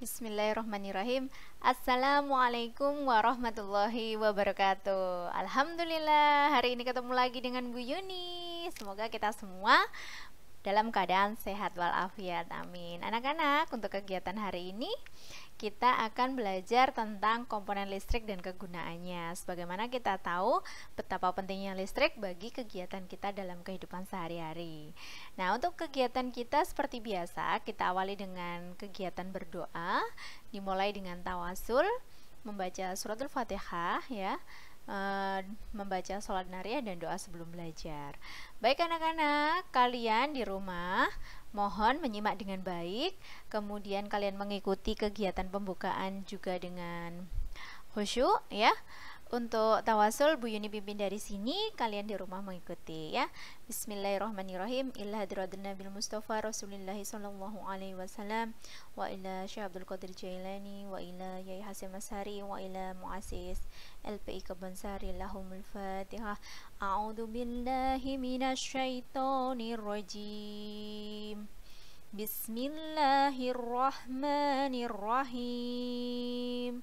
Bismillahirrahmanirrahim Assalamualaikum warahmatullahi wabarakatuh Alhamdulillah hari ini ketemu lagi dengan Bu Yuni Semoga kita semua dalam keadaan sehat walafiat. Amin. Anak-anak, untuk kegiatan hari ini kita akan belajar tentang komponen listrik dan kegunaannya. Sebagaimana kita tahu betapa pentingnya listrik bagi kegiatan kita dalam kehidupan sehari-hari. Nah, untuk kegiatan kita seperti biasa, kita awali dengan kegiatan berdoa, dimulai dengan tawasul, membaca suratul Fatihah ya. Eh, membaca sholat naria dan doa sebelum belajar. Baik anak-anak, kalian di rumah mohon menyimak dengan baik, kemudian kalian mengikuti kegiatan pembukaan juga dengan khusyuk ya. Untuk tawasul Bu Yuni pimpin dari sini, kalian di rumah mengikuti ya. Bismillahirrahmanirrahim. Illa hadratun Nabil Mustafa Rasulullah sallallahu alaihi wasallam wa ila Syekh Abdul Qadir Jailani wa ila Yai Hasim Masari wa ila Muassis LPI Kebansari lahumul Fatihah. A'udzu billahi minasyaitonir syaithanir rajim. Bismillahirrahmanirrahim.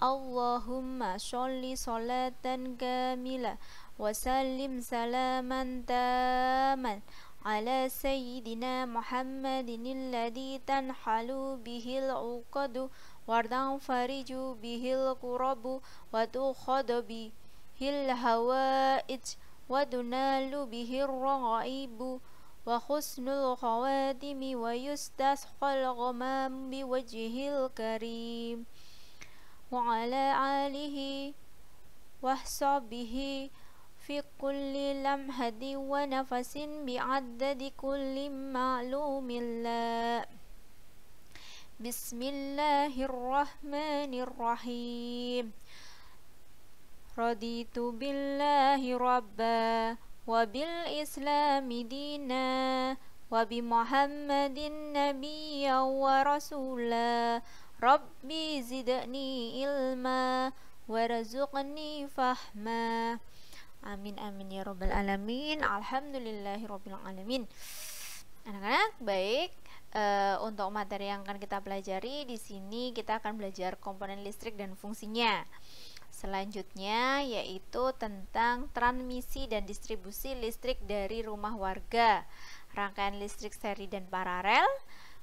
اللهم صل صلاة كاملة وسلم سلاما تاما على سيدنا محمد الذي تنحل به العقد وتنفرج به القرب وتؤخذ به الهوائج وتنال به الرغائب وحسن الخواتم ويستسقى الغمام بوجهه الكريم وعلى آله وصحبه في كل لمحة ونفس بعدد كل معلوم الله بسم الله الرحمن الرحيم رضيت بالله ربا وبالإسلام دينا وبمحمد نبيا ورسولا Rabbi zidni ilma warzuqni fahma Amin amin ya robbal alamin Alhamdulillahirabbil alamin Anak-anak baik Uh, untuk materi yang akan kita pelajari di sini kita akan belajar komponen listrik dan fungsinya. Selanjutnya yaitu tentang transmisi dan distribusi listrik dari rumah warga, rangkaian listrik seri dan paralel,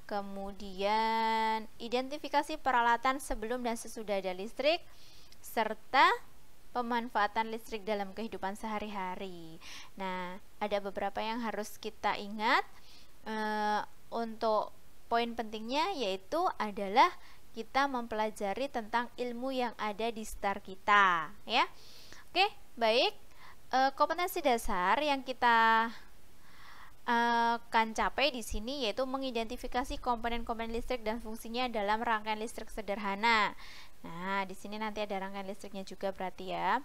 kemudian identifikasi peralatan sebelum dan sesudah ada listrik, serta pemanfaatan listrik dalam kehidupan sehari-hari. Nah, ada beberapa yang harus kita ingat e, untuk poin pentingnya yaitu adalah kita mempelajari tentang ilmu yang ada di star kita, ya. Oke, baik. E, kompetensi dasar yang kita akan eh, capai di sini yaitu mengidentifikasi komponen-komponen listrik dan fungsinya dalam rangkaian listrik sederhana. Nah, di sini nanti ada rangkaian listriknya juga berarti ya.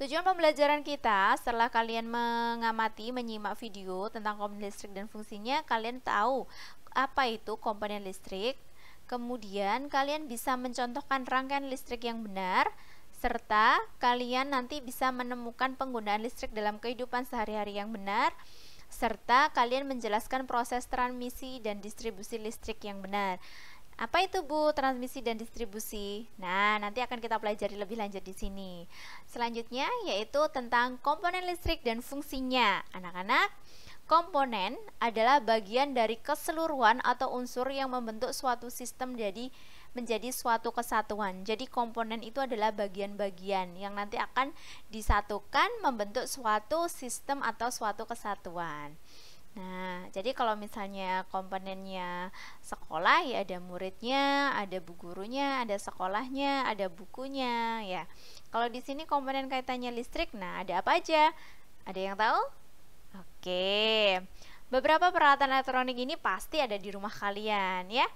Tujuan pembelajaran kita setelah kalian mengamati, menyimak video tentang komponen listrik dan fungsinya, kalian tahu apa itu komponen listrik. Kemudian kalian bisa mencontohkan rangkaian listrik yang benar serta kalian nanti bisa menemukan penggunaan listrik dalam kehidupan sehari-hari yang benar serta kalian menjelaskan proses transmisi dan distribusi listrik yang benar. Apa itu Bu transmisi dan distribusi? Nah, nanti akan kita pelajari lebih lanjut di sini. Selanjutnya yaitu tentang komponen listrik dan fungsinya. Anak-anak, komponen adalah bagian dari keseluruhan atau unsur yang membentuk suatu sistem jadi menjadi suatu kesatuan. Jadi komponen itu adalah bagian-bagian yang nanti akan disatukan membentuk suatu sistem atau suatu kesatuan. Nah, jadi kalau misalnya komponennya sekolah ya ada muridnya, ada bu gurunya, ada sekolahnya, ada bukunya ya. Kalau di sini komponen kaitannya listrik, nah ada apa aja? Ada yang tahu? Oke. Beberapa peralatan elektronik ini pasti ada di rumah kalian ya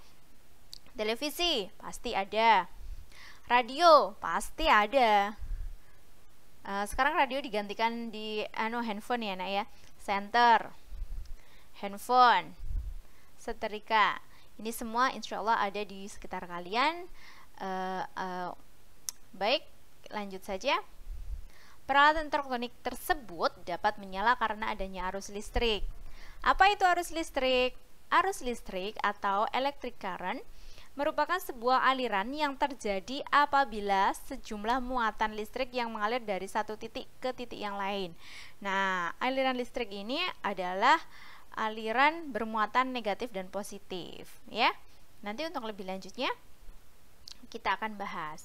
televisi pasti ada, radio pasti ada. Uh, sekarang radio digantikan di anu handphone ya nak ya, center, handphone, setrika. Ini semua insya Allah ada di sekitar kalian. Uh, uh, baik, lanjut saja. Ya. Peralatan elektronik tersebut dapat menyala karena adanya arus listrik. Apa itu arus listrik? Arus listrik atau electric current merupakan sebuah aliran yang terjadi apabila sejumlah muatan listrik yang mengalir dari satu titik ke titik yang lain. Nah, aliran listrik ini adalah aliran bermuatan negatif dan positif, ya. Nanti untuk lebih lanjutnya kita akan bahas.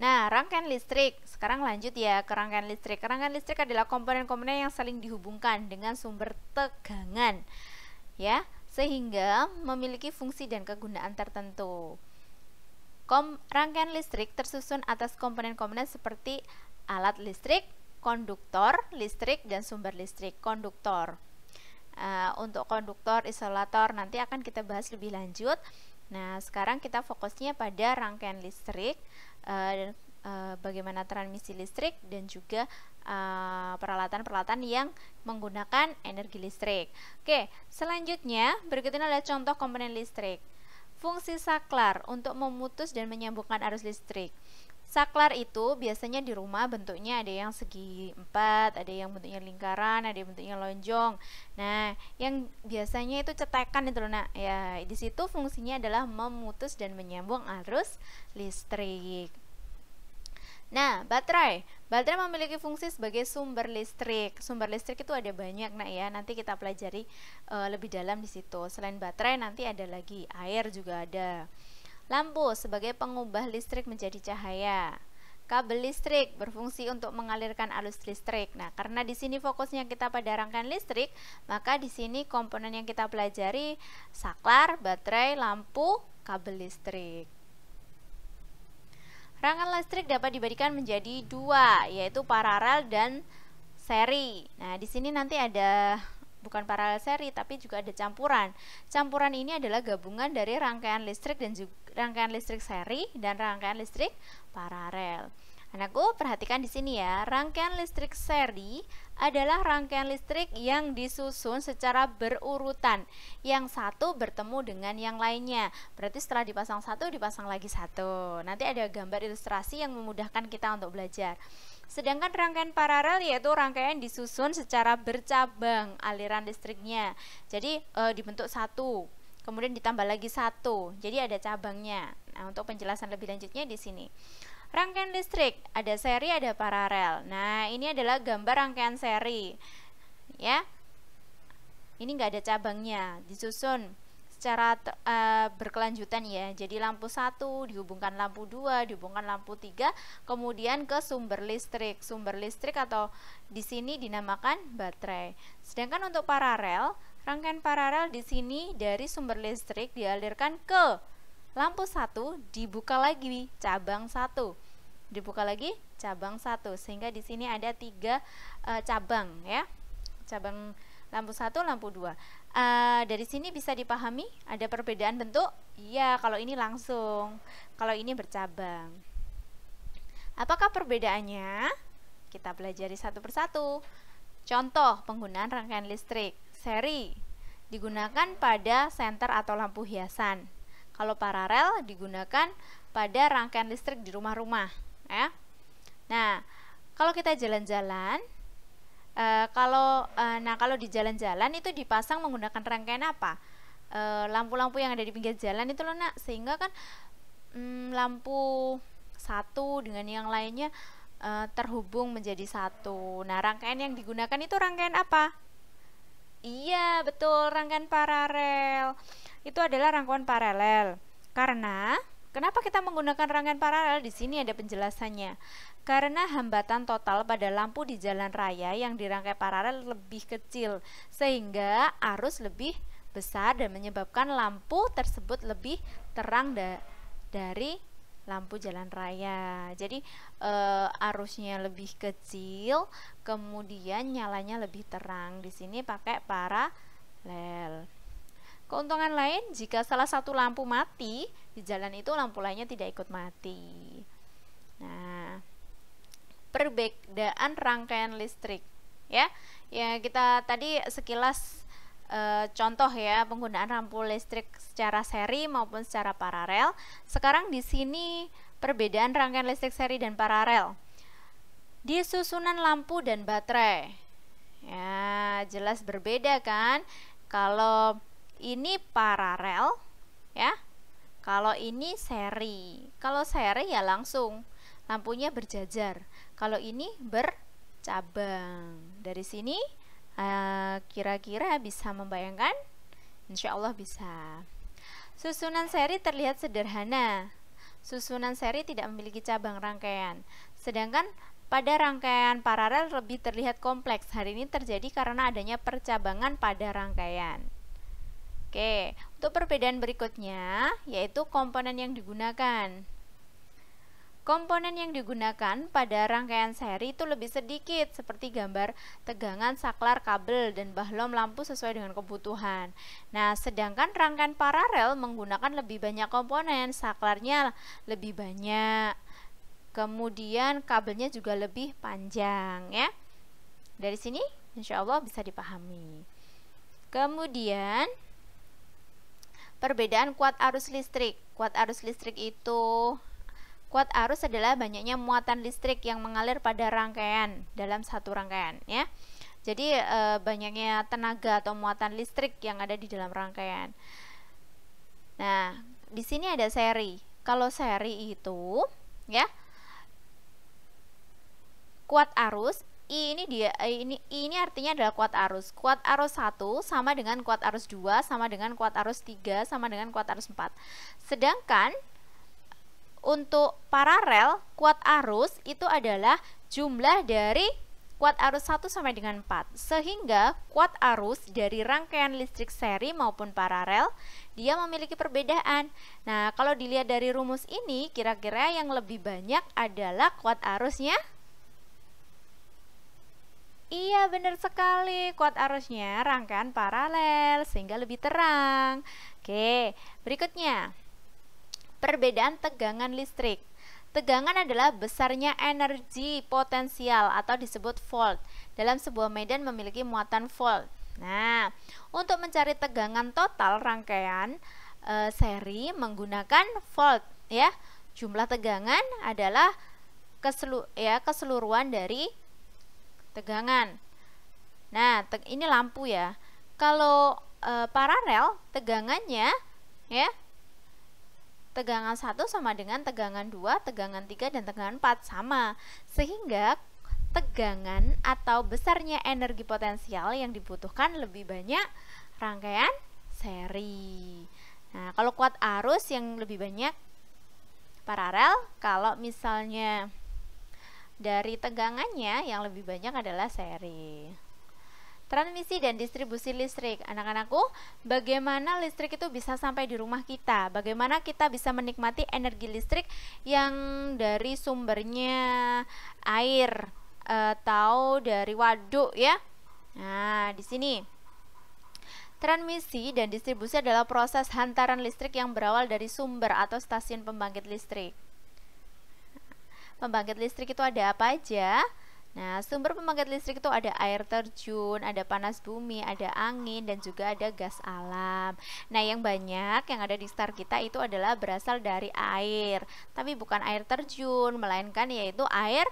Nah, rangkaian listrik. Sekarang lanjut ya ke rangkaian listrik. Rangkaian listrik adalah komponen-komponen yang saling dihubungkan dengan sumber tegangan. Ya, sehingga memiliki fungsi dan kegunaan tertentu. Kom rangkaian listrik tersusun atas komponen-komponen seperti alat listrik, konduktor listrik, dan sumber listrik konduktor. Uh, untuk konduktor, isolator nanti akan kita bahas lebih lanjut. Nah, sekarang kita fokusnya pada rangkaian listrik, uh, uh, bagaimana transmisi listrik, dan juga Eh, peralatan-peralatan uh, yang menggunakan energi listrik. Oke, selanjutnya berikut ini adalah contoh komponen listrik. Fungsi saklar untuk memutus dan menyambungkan arus listrik. Saklar itu biasanya di rumah bentuknya ada yang segi empat, ada yang bentuknya lingkaran, ada yang bentuknya lonjong. Nah, yang biasanya itu cetakan itu loh, Nak. Ya, di situ fungsinya adalah memutus dan menyambung arus listrik. Nah, baterai. Baterai memiliki fungsi sebagai sumber listrik. Sumber listrik itu ada banyak, nak ya. Nanti kita pelajari e, lebih dalam di situ. Selain baterai, nanti ada lagi air juga ada. Lampu sebagai pengubah listrik menjadi cahaya. Kabel listrik berfungsi untuk mengalirkan arus listrik. Nah, karena di sini fokusnya kita pada rangkaian listrik, maka di sini komponen yang kita pelajari saklar, baterai, lampu, kabel listrik. Rangkaian listrik dapat diberikan menjadi dua, yaitu paralel dan seri. Nah, di sini nanti ada bukan paralel seri tapi juga ada campuran. Campuran ini adalah gabungan dari rangkaian listrik dan juga, rangkaian listrik seri dan rangkaian listrik paralel. Anakku, perhatikan di sini ya. Rangkaian listrik seri adalah rangkaian listrik yang disusun secara berurutan. Yang satu bertemu dengan yang lainnya. Berarti setelah dipasang satu, dipasang lagi satu. Nanti ada gambar ilustrasi yang memudahkan kita untuk belajar. Sedangkan rangkaian paralel yaitu rangkaian disusun secara bercabang aliran listriknya. Jadi e, dibentuk satu, kemudian ditambah lagi satu. Jadi ada cabangnya. Nah, untuk penjelasan lebih lanjutnya di sini. Rangkaian listrik ada seri, ada paralel. Nah, ini adalah gambar rangkaian seri. Ya. Ini nggak ada cabangnya, disusun secara uh, berkelanjutan ya. Jadi lampu satu dihubungkan lampu dua, dihubungkan lampu tiga, kemudian ke sumber listrik. Sumber listrik atau di sini dinamakan baterai. Sedangkan untuk paralel, rangkaian paralel di sini dari sumber listrik dialirkan ke lampu satu dibuka lagi cabang satu dibuka lagi cabang satu sehingga di sini ada tiga e, cabang ya cabang lampu satu lampu dua e, dari sini bisa dipahami ada perbedaan bentuk ya kalau ini langsung kalau ini bercabang apakah perbedaannya kita pelajari satu persatu contoh penggunaan rangkaian listrik seri digunakan pada senter atau lampu hiasan kalau paralel digunakan pada rangkaian listrik di rumah-rumah ya. Nah, kalau kita jalan-jalan e, kalau e, nah kalau di jalan-jalan itu dipasang menggunakan rangkaian apa? Eh, lampu-lampu e, yang ada di pinggir jalan itu loh Nak, sehingga kan mm, lampu satu dengan yang lainnya e, terhubung menjadi satu. Nah, rangkaian yang digunakan itu rangkaian apa? Iya, betul, rangkaian paralel. Itu adalah rangkaian paralel. Karena Kenapa kita menggunakan rangkaian paralel? Di sini ada penjelasannya. Karena hambatan total pada lampu di jalan raya yang dirangkai paralel lebih kecil, sehingga arus lebih besar dan menyebabkan lampu tersebut lebih terang da dari lampu jalan raya. Jadi e, arusnya lebih kecil, kemudian nyalanya lebih terang. Di sini pakai paralel. Keuntungan lain, jika salah satu lampu mati, di jalan itu lampu lainnya tidak ikut mati. Nah, perbedaan rangkaian listrik ya. Ya, kita tadi sekilas e, contoh ya penggunaan lampu listrik secara seri maupun secara paralel. Sekarang di sini perbedaan rangkaian listrik seri dan paralel. Di susunan lampu dan baterai. Ya, jelas berbeda kan? Kalau ini paralel ya kalau ini seri. Kalau seri ya langsung lampunya berjajar. Kalau ini bercabang. Dari sini eh, kira-kira uh, bisa membayangkan? Insya Allah bisa. Susunan seri terlihat sederhana. Susunan seri tidak memiliki cabang rangkaian. Sedangkan pada rangkaian paralel lebih terlihat kompleks. Hari ini terjadi karena adanya percabangan pada rangkaian. Oke, untuk perbedaan berikutnya yaitu komponen yang digunakan. Komponen yang digunakan pada rangkaian seri itu lebih sedikit seperti gambar tegangan saklar kabel dan bahlom lampu sesuai dengan kebutuhan. Nah, sedangkan rangkaian paralel menggunakan lebih banyak komponen, saklarnya lebih banyak. Kemudian kabelnya juga lebih panjang ya. Dari sini insyaallah bisa dipahami. Kemudian Perbedaan kuat arus listrik. Kuat arus listrik itu Kuat arus adalah banyaknya muatan listrik yang mengalir pada rangkaian dalam satu rangkaian ya. Jadi e, banyaknya tenaga atau muatan listrik yang ada di dalam rangkaian. Nah, di sini ada seri. Kalau seri itu ya kuat arus I ini dia ini ini artinya adalah kuat arus. Kuat arus 1 sama dengan kuat arus 2 sama dengan kuat arus 3 sama dengan kuat arus 4. Sedangkan untuk paralel kuat arus itu adalah jumlah dari kuat arus 1 sampai dengan 4. Sehingga kuat arus dari rangkaian listrik seri maupun paralel dia memiliki perbedaan. Nah, kalau dilihat dari rumus ini kira-kira yang lebih banyak adalah kuat arusnya Iya benar sekali, kuat arusnya rangkaian paralel sehingga lebih terang. Oke, berikutnya. Perbedaan tegangan listrik. Tegangan adalah besarnya energi potensial atau disebut volt dalam sebuah medan memiliki muatan volt. Nah, untuk mencari tegangan total rangkaian e, seri menggunakan volt ya. Jumlah tegangan adalah keselu ya keseluruhan dari tegangan. Nah, te ini lampu ya. Kalau e, paralel tegangannya ya tegangan 1 sama dengan tegangan 2, tegangan 3 dan tegangan 4 sama. Sehingga tegangan atau besarnya energi potensial yang dibutuhkan lebih banyak rangkaian seri. Nah, kalau kuat arus yang lebih banyak paralel, kalau misalnya dari tegangannya yang lebih banyak adalah seri. Transmisi dan distribusi listrik. Anak-anakku, bagaimana listrik itu bisa sampai di rumah kita? Bagaimana kita bisa menikmati energi listrik yang dari sumbernya air eh, atau dari waduk ya? Nah, di sini. Transmisi dan distribusi adalah proses hantaran listrik yang berawal dari sumber atau stasiun pembangkit listrik pembangkit listrik itu ada apa aja? Nah, sumber pembangkit listrik itu ada air terjun, ada panas bumi, ada angin, dan juga ada gas alam. Nah, yang banyak yang ada di star kita itu adalah berasal dari air, tapi bukan air terjun, melainkan yaitu air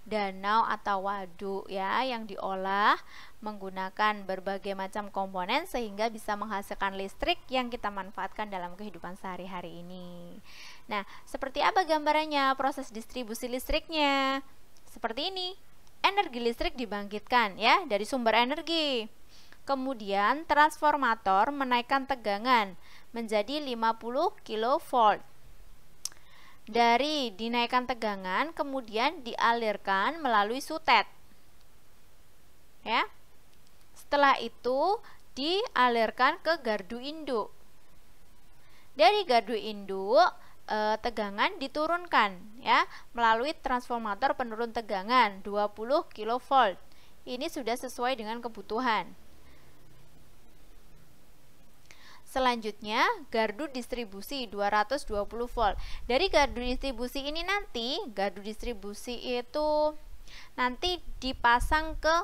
danau atau waduk ya yang diolah menggunakan berbagai macam komponen sehingga bisa menghasilkan listrik yang kita manfaatkan dalam kehidupan sehari-hari ini. Nah, seperti apa gambarannya proses distribusi listriknya? Seperti ini. Energi listrik dibangkitkan ya dari sumber energi. Kemudian transformator menaikkan tegangan menjadi 50 kV. Dari dinaikkan tegangan kemudian dialirkan melalui sutet. Ya. Setelah itu dialirkan ke gardu induk. Dari gardu induk eh, tegangan diturunkan ya melalui transformator penurun tegangan 20 kV. Ini sudah sesuai dengan kebutuhan. Selanjutnya, gardu distribusi 220 volt. Dari gardu distribusi ini nanti, gardu distribusi itu nanti dipasang ke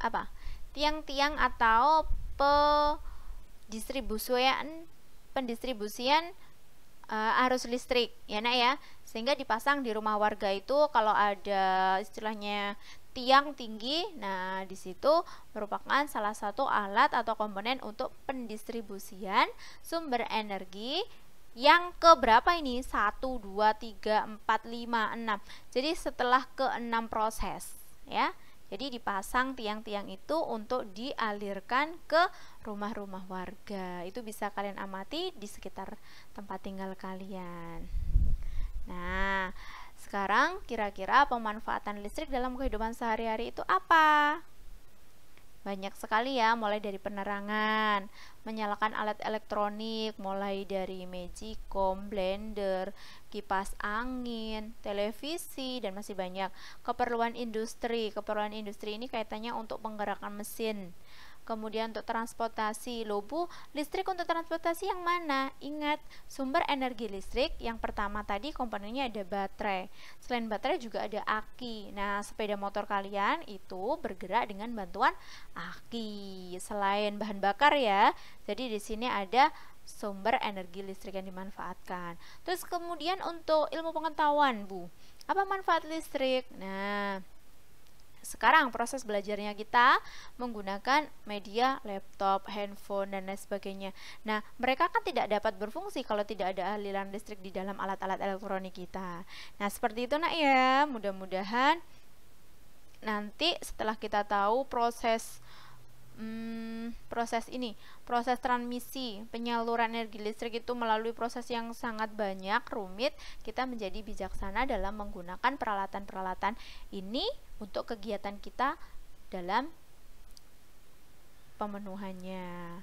apa? tiang-tiang atau pendistribusian pendistribusian uh, arus listrik ya nak ya sehingga dipasang di rumah warga itu kalau ada istilahnya tiang tinggi nah di situ merupakan salah satu alat atau komponen untuk pendistribusian sumber energi yang ke berapa ini 1 2 3 4 5 6 jadi setelah ke 6 proses ya jadi dipasang tiang-tiang itu untuk dialirkan ke rumah-rumah warga. Itu bisa kalian amati di sekitar tempat tinggal kalian. Nah, sekarang kira-kira pemanfaatan listrik dalam kehidupan sehari-hari itu apa? banyak sekali ya mulai dari penerangan menyalakan alat elektronik mulai dari magicom, blender, kipas angin, televisi dan masih banyak keperluan industri keperluan industri ini kaitannya untuk penggerakan mesin Kemudian untuk transportasi lobu, listrik untuk transportasi yang mana? Ingat, sumber energi listrik yang pertama tadi komponennya ada baterai. Selain baterai juga ada aki. Nah, sepeda motor kalian itu bergerak dengan bantuan aki. Selain bahan bakar ya. Jadi di sini ada sumber energi listrik yang dimanfaatkan. Terus kemudian untuk ilmu pengetahuan, Bu. Apa manfaat listrik? Nah, sekarang proses belajarnya kita menggunakan media laptop, handphone, dan lain sebagainya. Nah, mereka kan tidak dapat berfungsi kalau tidak ada aliran listrik di dalam alat-alat elektronik kita. Nah, seperti itu nak ya. Mudah-mudahan nanti setelah kita tahu proses hmm, proses ini, proses transmisi penyaluran energi listrik itu melalui proses yang sangat banyak, rumit, kita menjadi bijaksana dalam menggunakan peralatan-peralatan ini untuk kegiatan kita dalam pemenuhannya.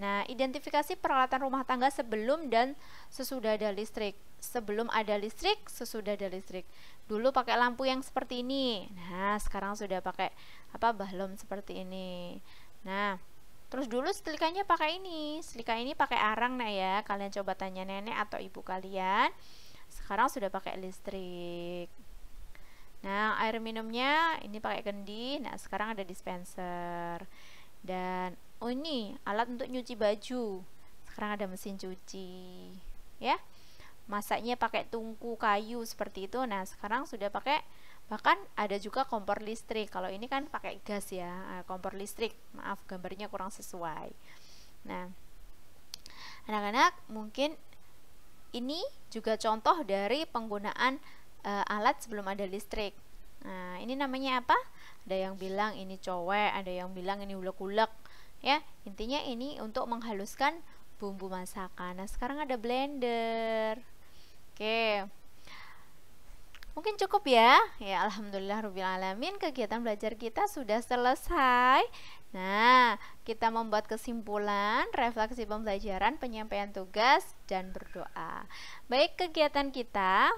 Nah, identifikasi peralatan rumah tangga sebelum dan sesudah ada listrik. Sebelum ada listrik, sesudah ada listrik. Dulu pakai lampu yang seperti ini. Nah, sekarang sudah pakai apa bahlom seperti ini. Nah, terus dulu setrikanya pakai ini. Setrika ini pakai arang nah ya. Kalian coba tanya nenek atau ibu kalian. Sekarang sudah pakai listrik. Nah, air minumnya ini pakai kendi. Nah, sekarang ada dispenser. Dan oh ini alat untuk nyuci baju. Sekarang ada mesin cuci. Ya. Masaknya pakai tungku kayu seperti itu. Nah, sekarang sudah pakai bahkan ada juga kompor listrik kalau ini kan pakai gas ya eh, kompor listrik maaf gambarnya kurang sesuai nah anak-anak mungkin ini juga contoh dari penggunaan e, alat sebelum ada listrik nah ini namanya apa ada yang bilang ini cowek ada yang bilang ini ulek-ulek ya intinya ini untuk menghaluskan bumbu masakan nah sekarang ada blender oke okay. Mungkin cukup ya. Ya, alhamdulillah rubil alamin kegiatan belajar kita sudah selesai. Nah, kita membuat kesimpulan, refleksi pembelajaran, penyampaian tugas dan berdoa. Baik, kegiatan kita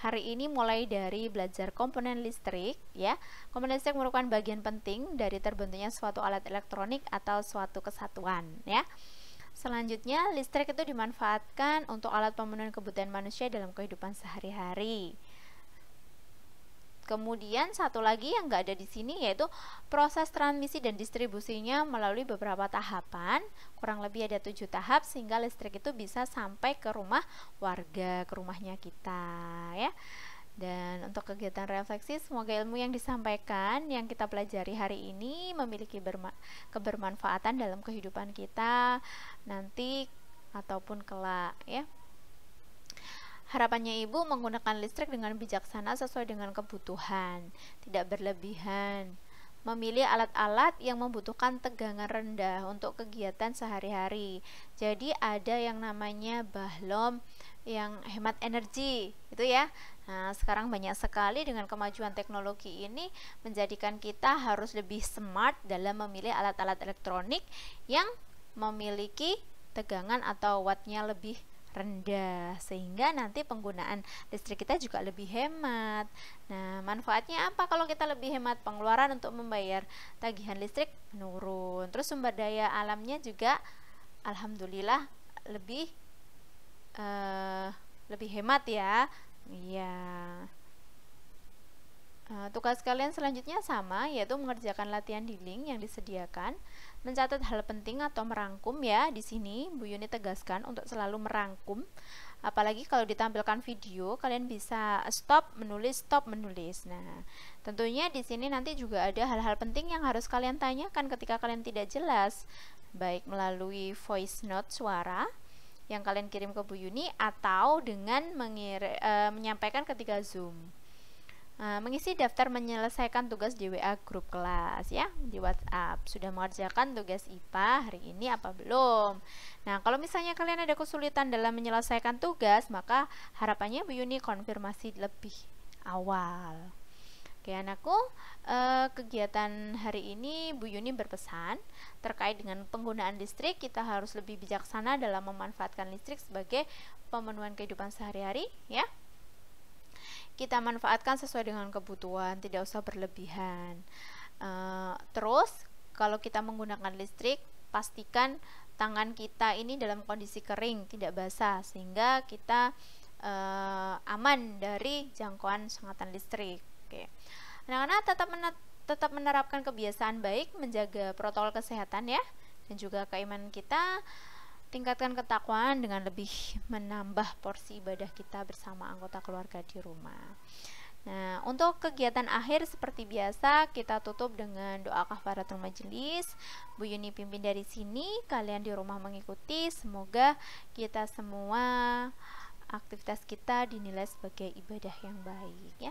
hari ini mulai dari belajar komponen listrik ya. Komponen listrik merupakan bagian penting dari terbentuknya suatu alat elektronik atau suatu kesatuan ya. Selanjutnya, listrik itu dimanfaatkan untuk alat pemenuhan kebutuhan manusia dalam kehidupan sehari-hari. Kemudian satu lagi yang nggak ada di sini yaitu proses transmisi dan distribusinya melalui beberapa tahapan, kurang lebih ada tujuh tahap sehingga listrik itu bisa sampai ke rumah warga, ke rumahnya kita ya. Dan untuk kegiatan refleksi, semoga ilmu yang disampaikan, yang kita pelajari hari ini memiliki kebermanfaatan dalam kehidupan kita nanti ataupun kelak ya. Harapannya ibu menggunakan listrik dengan bijaksana sesuai dengan kebutuhan, tidak berlebihan. Memilih alat-alat yang membutuhkan tegangan rendah untuk kegiatan sehari-hari. Jadi ada yang namanya bahlom yang hemat energi, itu ya. Nah, sekarang banyak sekali dengan kemajuan teknologi ini menjadikan kita harus lebih smart dalam memilih alat-alat elektronik yang memiliki tegangan atau wattnya lebih rendah sehingga nanti penggunaan listrik kita juga lebih hemat. Nah, manfaatnya apa kalau kita lebih hemat pengeluaran untuk membayar tagihan listrik menurun. Terus sumber daya alamnya juga alhamdulillah lebih uh, lebih hemat ya. Iya. Uh, tugas kalian selanjutnya sama yaitu mengerjakan latihan di link yang disediakan mencatat hal penting atau merangkum ya di sini Bu Yuni tegaskan untuk selalu merangkum apalagi kalau ditampilkan video kalian bisa stop menulis stop menulis nah tentunya di sini nanti juga ada hal-hal penting yang harus kalian tanyakan ketika kalian tidak jelas baik melalui voice note suara yang kalian kirim ke Bu Yuni atau dengan mengir e, eh, menyampaikan ketika Zoom. Eh, mengisi daftar menyelesaikan tugas di WA grup kelas ya di WhatsApp sudah mengerjakan tugas IPA hari ini apa belum nah kalau misalnya kalian ada kesulitan dalam menyelesaikan tugas maka harapannya Bu Yuni konfirmasi lebih awal Oke anakku, eh, kegiatan hari ini Bu Yuni berpesan terkait dengan penggunaan listrik kita harus lebih bijaksana dalam memanfaatkan listrik sebagai pemenuhan kehidupan sehari-hari ya kita manfaatkan sesuai dengan kebutuhan, tidak usah berlebihan. Uh, terus, kalau kita menggunakan listrik, pastikan tangan kita ini dalam kondisi kering, tidak basah, sehingga kita uh, aman dari jangkauan sengatan listrik. Oke. Anak-anak tetap tetap menerapkan kebiasaan baik, menjaga protokol kesehatan ya, dan juga keimanan kita. Tingkatkan ketakwaan dengan lebih menambah porsi ibadah kita bersama anggota keluarga di rumah. Nah, untuk kegiatan akhir seperti biasa kita tutup dengan doa kafaratul majelis. Bu Yuni pimpin dari sini, kalian di rumah mengikuti. Semoga kita semua aktivitas kita dinilai sebagai ibadah yang baik ya.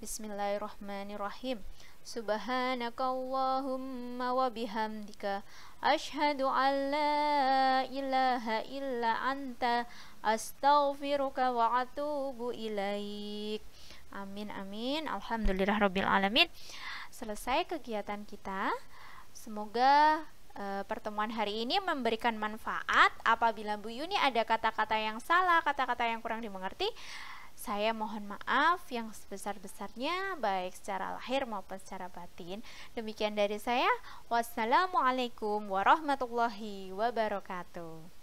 Bismillahirrahmanirrahim. Subhanakallahumma wa bihamdika Ashhadu an la ilaha illa anta Astaghfiruka wa atubu ilaik Amin amin Alhamdulillah Rabbil Alamin Selesai kegiatan kita Semoga e, pertemuan hari ini memberikan manfaat Apabila Bu Yuni ada kata-kata yang salah Kata-kata yang kurang dimengerti saya mohon maaf yang sebesar-besarnya baik secara lahir maupun secara batin. Demikian dari saya. Wassalamualaikum warahmatullahi wabarakatuh.